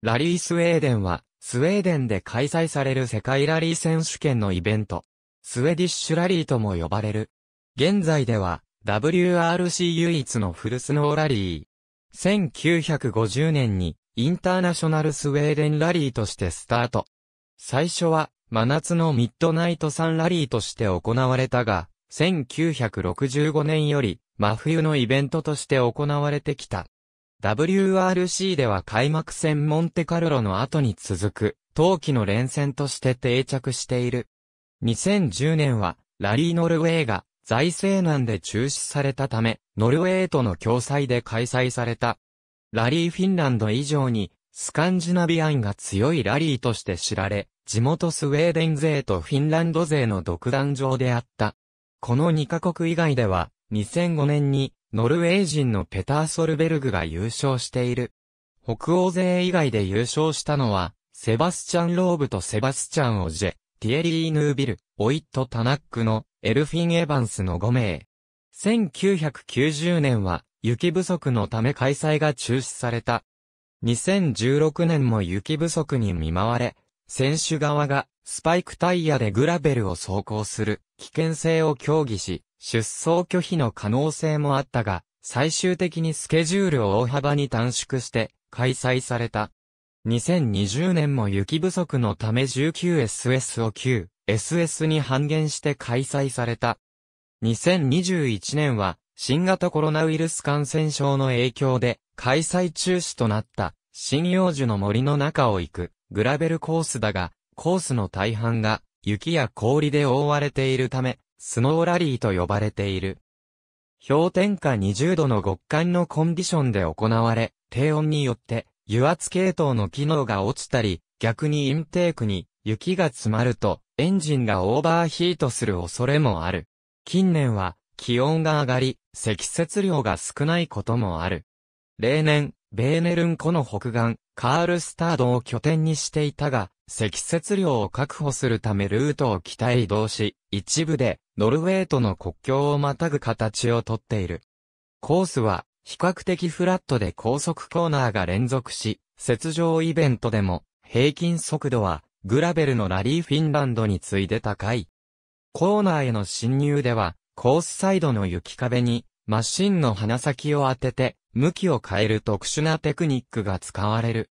ラリースウェーデンは、スウェーデンで開催される世界ラリー選手権のイベント、スウェディッシュラリーとも呼ばれる。現在では、WRC 唯一のフルスノーラリー。1950年に、インターナショナルスウェーデンラリーとしてスタート。最初は、真夏のミッドナイトサンラリーとして行われたが、1965年より、真冬のイベントとして行われてきた。WRC では開幕戦モンテカルロの後に続く、冬季の連戦として定着している。2010年は、ラリーノルウェーが財政難で中止されたため、ノルウェーとの共催で開催された。ラリーフィンランド以上に、スカンジナビアンが強いラリーとして知られ、地元スウェーデン勢とフィンランド勢の独壇場であった。この2カ国以外では、2005年にノルウェー人のペター・ソルベルグが優勝している。北欧勢以外で優勝したのは、セバスチャン・ローブとセバスチャン・オジェ、ティエリー・ヌービル、オイット・タナックのエルフィン・エヴァンスの5名。1990年は雪不足のため開催が中止された。2016年も雪不足に見舞われ、選手側がスパイクタイヤでグラベルを走行する危険性を協議し、出走拒否の可能性もあったが、最終的にスケジュールを大幅に短縮して開催された。2020年も雪不足のため 19SS を 9SS に半減して開催された。2021年は新型コロナウイルス感染症の影響で開催中止となった新葉樹の森の中を行くグラベルコースだが、コースの大半が雪や氷で覆われているためスノーラリーと呼ばれている。氷点下20度の極寒のコンディションで行われ、低温によって油圧系統の機能が落ちたり、逆にインテークに雪が詰まるとエンジンがオーバーヒートする恐れもある。近年は気温が上がり、積雪量が少ないこともある。例年、ベーネルン湖の北岸、カールスタードを拠点にしていたが、積雪量を確保するためルートを北へ移動し、一部でノルウェーとの国境をまたぐ形をとっている。コースは比較的フラットで高速コーナーが連続し、雪上イベントでも平均速度はグラベルのラリーフィンランドに次いで高い。コーナーへの侵入ではコースサイドの雪壁にマシンの鼻先を当てて向きを変える特殊なテクニックが使われる。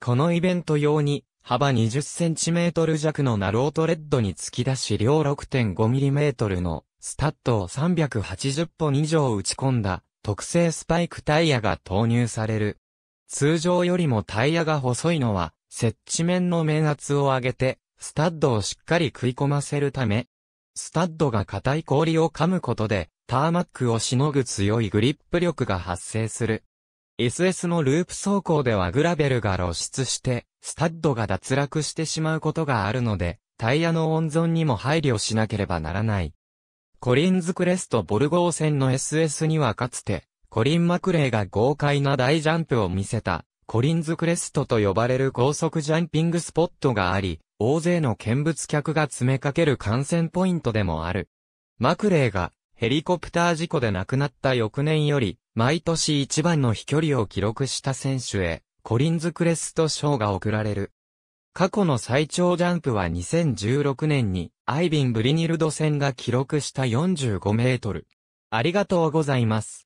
このイベント用に幅 20cm 弱のナロートレッドに突き出し両 6.5mm のスタッドを380本以上打ち込んだ特製スパイクタイヤが投入される。通常よりもタイヤが細いのは、接地面の面圧を上げて、スタッドをしっかり食い込ませるため、スタッドが硬い氷を噛むことで、ターマックをしのぐ強いグリップ力が発生する。SS のループ走行ではグラベルが露出して、スタッドが脱落してしまうことがあるので、タイヤの温存にも配慮しなければならない。コリンズクレストボルゴー線の SS にはかつて、コリン・マクレイが豪快な大ジャンプを見せた、コリンズクレストと呼ばれる高速ジャンピングスポットがあり、大勢の見物客が詰めかける観戦ポイントでもある。マクレイがヘリコプター事故で亡くなった翌年より、毎年一番の飛距離を記録した選手へ、コリンズ・クレスト賞が贈られる。過去の最長ジャンプは2016年に、アイビン・ブリニルド戦が記録した45メートル。ありがとうございます。